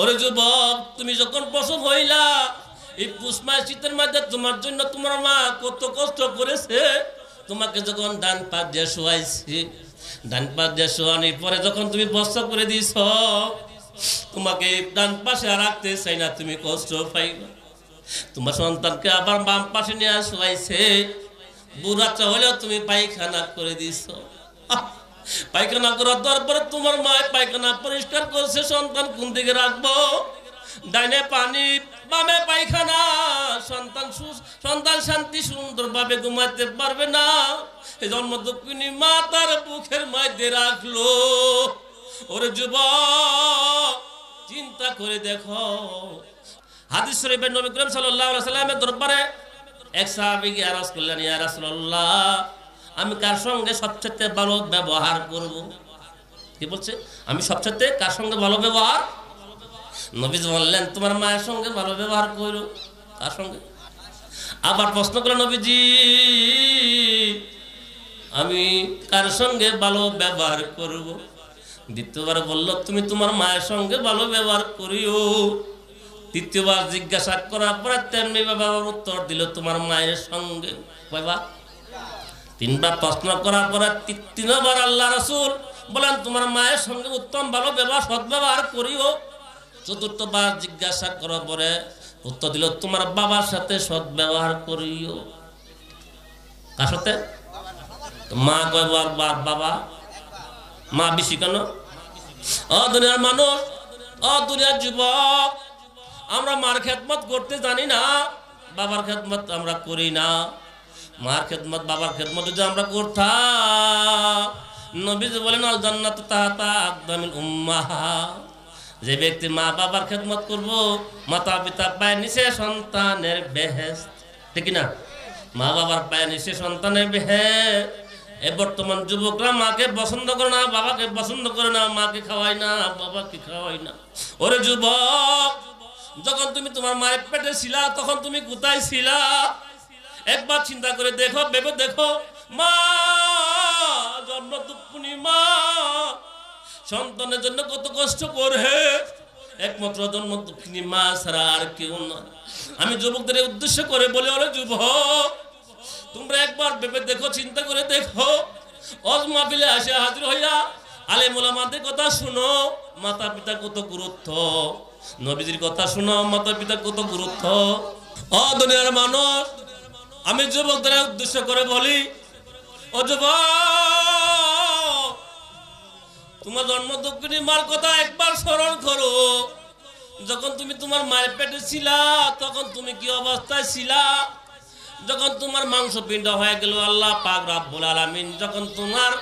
ওরে যুবক তুমি যখন প্রসব হইলা এই পুষ্মা শীতের মধ্যে তোমার জন্য তোমার মা কত কষ্ট করেছে তোমাকে যখন ডান পাত দিয়ে শোয়াইছি ডান পাত দিয়ে শোয়ানির পরে যখন তুমি বস্ত করে দিস তোমাকে ডান পাশে রাখতে চাই না তুমি কষ্ট পাইব তোমার সন্তানকে আবার বাম পাশে নিয়ে শোয়াইছে বুড়াচ্ছা হলেও তুমি পায়খানা করে আহ পায়খানা করার দরকার তোমার মা পায়খানা পরিষ্কার করছে সন্তান কোন দিকে রাখবো ডাইনে পানি বামে পায়খানা সন্তান সন্তান শান্তি সুন্দরভাবে ঘুমাইতে পারবে না এই জন্ম দক্ষিণী মা তার বুকের মাইতে রাখলো ওরে যুব চিন্তা করে দেখো হাদিস শরীফের নবী করিম সাল্লাল্লাহু আলাইহি সাল্লামের দরবারে এক সাহাবী গিয়ে আরজ করলেন ইয়া রাসূলুল্লাহ আমি কার সঙ্গে সবচেয়ে ভালো ব্যবহার করব কি বলছে আমি সবচেয়ে কার সঙ্গে ভালো ব্যবহার নবীজ বললেন তোমার মায়ের সঙ্গে ভালো ব্যবহার করো কার সঙ্গে আবার প্রশ্ন করলেন নবীজি আমি কার সঙ্গে ভালো ব্যবহার করব দ্বিতীয়বার বলল তুমি তোমার মায়ের সঙ্গে ভালো ব্যবহার করিও তৃতীয়বার জিজ্ঞাসা করার পরে তেমনি বাবা উত্তর দিল তোমার মায়ের সঙ্গে বাবা তিনবার প্রশ্ন করার পরে তিনবার আল্লাহ রসুল বলেন তোমার মায়ের সঙ্গে উত্তম ভালো ব্যবহার সদ্ব্যবহার করিও চতুর্থবার জিজ্ঞাসা করার পরে উত্তর দিল তোমার বাবার সাথে সদ্ব্যবহার করিও কার সাথে মা কয় বার বাবা মা বেশি কেন অ দুনিয়ার মানুষ অ দুনিয়ার যুবক আমরা মার খেদমত করতে জানি না বাবার খেদমত আমরা করি না মার খেদমত বাবার খেদমত যদি আমরা করতাম নবীজি বলেন জান্নাত তাহাতা আকদামিল উম্মাহা যে ব্যক্তি মা বাবার খেদমত করব মাতা পিতা পায় নিচে সন্তানের বেহেস ঠিক না মা বাবার পায়ে নিচে সন্তানের বেহে এ বর্তমান যুবকরা মাকে পছন্দ করে না বাবাকে পছন্দ করে না মাকে খাওয়াই না বাবাকে খাওয়াই না ওরে যুবক যখন তুমি তোমার মায়ের পেটে ছিলা তখন তুমি কোথায় ছিলা একবার চিন্তা করে দেখো ভেবে দেখো মা জন্ম দুপুনি মা সন্তানের জন্য কত কষ্ট করে একমাত্র জন্ম দুঃখিনী মা ছাড়া আর কেউ না আমি যুবকদের উদ্দেশ্য করে বলে অরে যুব তোমরা একবার ভেবে দেখো চিন্তা করে দেখো অজ পিলে আসে হাজির হইয়া আলে মোলামাদের কথা শুনো মাতা পিতা কত গুরুত্ব নবীজির কথা শুনো মাতা পিতা কত গুরুত্ব অ দুনিয়ার মানুষ আমি যুবকদের উদ্দেশ্য করে বলি ও যুব তোমার জন্ম দক্ষিণী মার কথা একবার স্মরণ করো যখন তুমি তোমার মায়ের পেটে ছিলা তখন তুমি কি অবস্থায় ছিলা যখন তোমার মাংস পিণ্ড হয়ে গেল আল্লাহ পাক রাব্বুল আলামিন যখন তোমার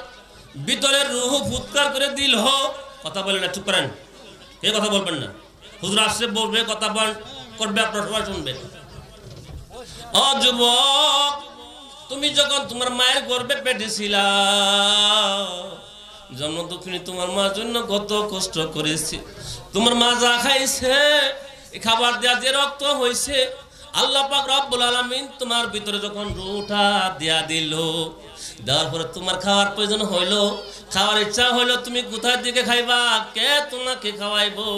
ভিতরে রুহ ফুৎকার করে দিল কথা বলেন না চুপ করেন এ কথা বলবেন না হুজুর আসছে বলবে কথা বল করবে আপনার সবাই শুনবে ও যুবক তুমি যখন তোমার মায়ের গর্বে পেটেছিল জন্ম দক্ষিণী তোমার মার জন্য কত কষ্ট করেছে তোমার মা যা খাইছে খাবার দেওয়া যে রক্ত হয়েছে আল্লাহ পাক রব্বুল আলামিন তোমার ভিতরে যখন রুটা দেয়া দিল দেওয়ার পরে তোমার খাওয়ার প্রয়োজন হইলো খাওয়ার ইচ্ছা হইলো তুমি কোথায় দিকে খাইবা কে তোমাকে খাওয়াইবো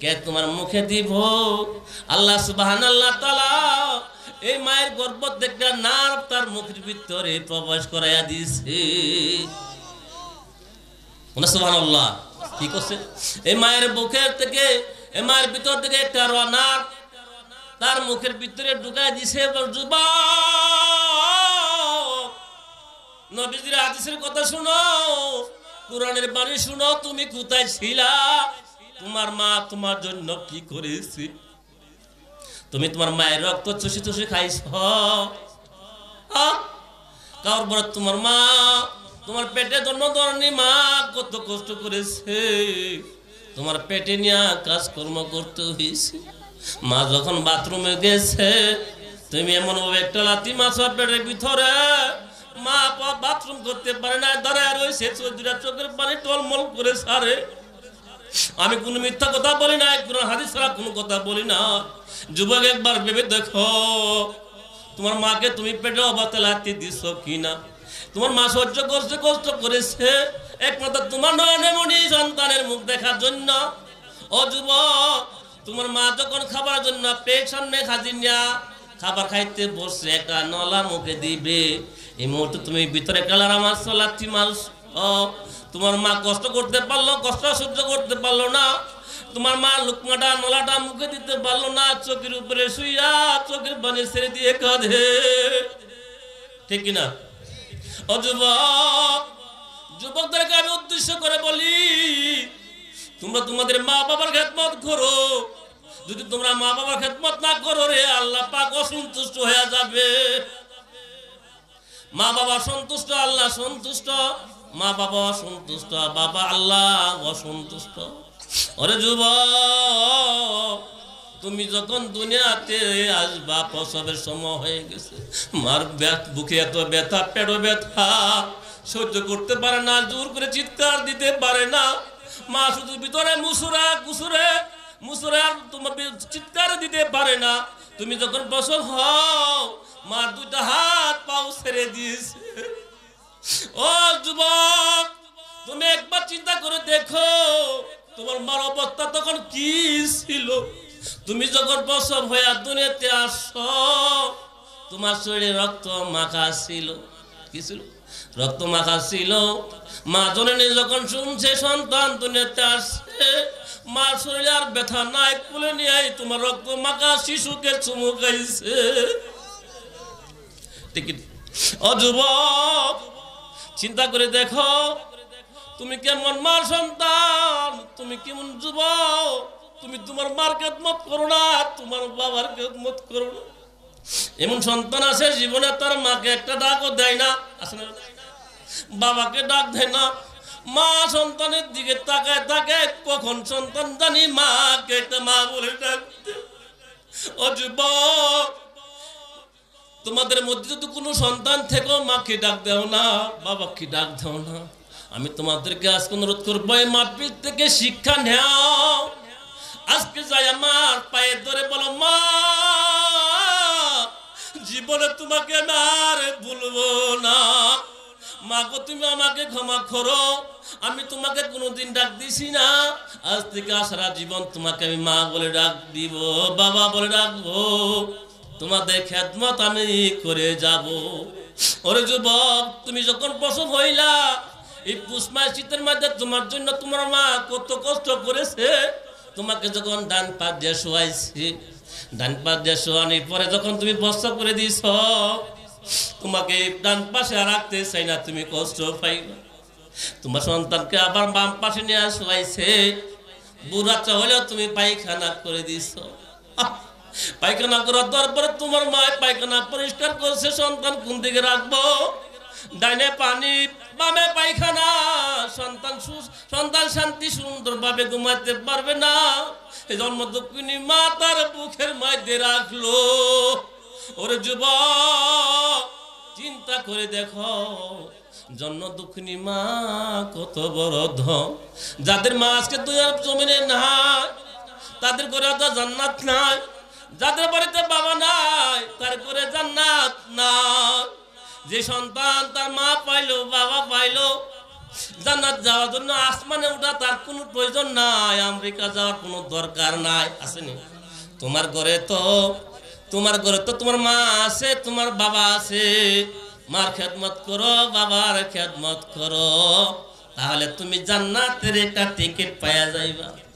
কে তোমার মুখে দিব আল্লাহ সুবাহান আল্লাহ তালা এই মায়ের গর্ব দেখা নার্ভ তার মুখের ভিতরে প্রবেশ করাইয়া দিছে কথা শুনো কোরআনের বাণী শুনো তুমি কোথায় ছিলা তোমার মা তোমার জন্য কি করেছে তুমি তোমার মায়ের রক্ত চষে চষে খাইছ কার বড় তোমার মা তোমার পেটে জন্ম ধরনি মা কত কষ্ট করেছে তোমার পেটে নিয়ে কাজকর্ম করতে হয়েছে মা যখন বাথরুমে গেছে তুমি এমন একটা লাতি মাছার পেটের ভিতরে মা বাথরুম করতে পারে না দাঁড়ায় রয়েছে চোখের পানি টলমল করে সারে আমি কোনো মিথ্যা কথা বলি না কোনো হাদিস ছাড়া কোনো কথা বলি না যুবক একবার ভেবে দেখো তোমার মাকে তুমি পেটে অবাতে লাগতে দিস কি না তোমার মা সহ্য করছে কষ্ট করেছে একমাত্র তোমার নয়নে মনি সন্তানের মুখ দেখার জন্য ও যুবক তোমার মা যখন খাবার জন্য পেট সামনে খাজি না খাবার খাইতে বসছে একটা নলা মুখে দিবে এই মুহূর্তে তুমি ভিতরে কালার আমার সলাচ্ছি মানুষ তোমার মা কষ্ট করতে পারলো কষ্ট সহ্য করতে পারলো না তোমার মা লুকমাটা নলাটা মুখে দিতে পারলো না চোখের উপরে শুইয়া চোখের পানি ছেড়ে দিয়ে কাঁধে ঠিক কিনা ও যুবকদেরকে আমি উদ্দেশ্য করে বলি তোমরা তোমাদের মা বাবার খেদমত করো যদি তোমরা মা বাবার খেদমত না করো রে আল্লাহ পাক অসন্তুষ্ট হয়ে যাবে মা বাবা সন্তুষ্ট আল্লাহ সন্তুষ্ট মা বাবা অসন্তুষ্ট বাবা আল্লাহ অসন্তুষ্ট ওরে যুব তুমি যখন দুনিয়াতে আসবা প্রসবের সময় হয়ে গেছে মার বুকে এত ব্যথা পেড়ো ব্যথা সহ্য করতে পারে না জোর করে চিৎকার দিতে পারে না মা শুধু ভিতরে মুসুরা কুসুরে মুসুরা তোমার চিৎকার দিতে পারে না তুমি যখন প্রসব হও মা দুটা হাত পাও ছেড়ে দিয়েছে ও যুবক তুমি একবার চিন্তা করে দেখো তোমার মার অবস্থা তখন কি ছিল তুমি যখন বছর হইয়া দুনিয়াতে আস তোমার শরীরে রক্ত মাখা ছিল কি ছিল রক্ত মাখা ছিল মা জননী যখন শুনছে সন্তান দুনিয়াতে আসছে মা শরীরে আর ব্যথা নাই কোলে নিয়ে তোমার রক্ত মাখা শিশুকে চুমু গাইছে ঠিক অযুবক চিন্তা করে দেখো তুমি কেমন মার সন্তান তুমি কেমন যুব তুমি তোমার মার মত করো না তোমার বাবার মত করো না এমন সন্তান আছে জীবনে তার মাকে একটা ডাকও দেয় না বাবাকে ডাক দেয় না মা সন্তানের দিকে তাকায় তাকে কখন সন্তান জানি মা কে মা বলে ডাকতে অযুবক তোমাদের মধ্যে যদি কোনো সন্তান থেকো মাকে ডাক দেও না বাবাকে ডাক দেও না আমি তোমাদেরকে আজকে অনুরোধ করবো এই মাহফিল থেকে শিক্ষা নেও আজকে যাই আমার পায়ে ধরে বলো মা জীবনে তোমাকে আর ভুলবো না মা গো তুমি আমাকে ক্ষমা করো আমি তোমাকে কোনোদিন ডাক দিছি না আজ থেকে সারা জীবন তোমাকে আমি মা বলে ডাক দিব বাবা বলে ডাকবো তোমাদের খেদমত আমি করে যাব ওরে যুবক তুমি যখন প্রসব হইলা এই পুষমায় শীতের মাঝে তোমার জন্য তোমার মা কত কষ্ট করেছে তোমাকে যখন ডান পাত দিয়ে শোয়াইছি ডান পাত দিয়ে শোয়ানির পরে যখন তুমি বস্ত করে দিছ তোমাকে ডান পাশে রাখতে চাই না তুমি কষ্ট পাই তোমার সন্তানকে আবার বাম পাশে নিয়ে শোয়াইছে বুড়াচ্ছা হলেও তুমি পায়খানা করে দিছ পায়খানা করার দরবার তোমার মায় পায়খানা পরিষ্কার করছে সন্তান কোন দিকে রাখবো ডাইনে পানি বামে পায়খানা সন্তান সন্তান শান্তি সুন্দরভাবে ঘুমাতে পারবে না জন্ম দক্ষিণী মা তার বুকের মাইতে রাখলো ওরে যুব চিন্তা করে দেখো জন্ম দুঃখিনী মা কত বড় ধন যাদের মা আজকে তুই জমিনে না তাদের ঘরে জান্নাত নাই যাদের বাড়িতে বাবা নাই তার করে জান্নাত না যে সন্তান তার মা পাইলো বাবা পাইলো জান্নাত যাওয়ার জন্য আসমানে উঠা তার কোনো প্রয়োজন নাই আমেরিকা যাওয়ার কোনো দরকার নাই আসেনি তোমার ঘরে তো তোমার ঘরে তো তোমার মা আছে তোমার বাবা আছে মার খেদমত করো বাবার খেদমত করো তাহলে তুমি জান্নাতের একটা টিকিট পাওয়া যাইবা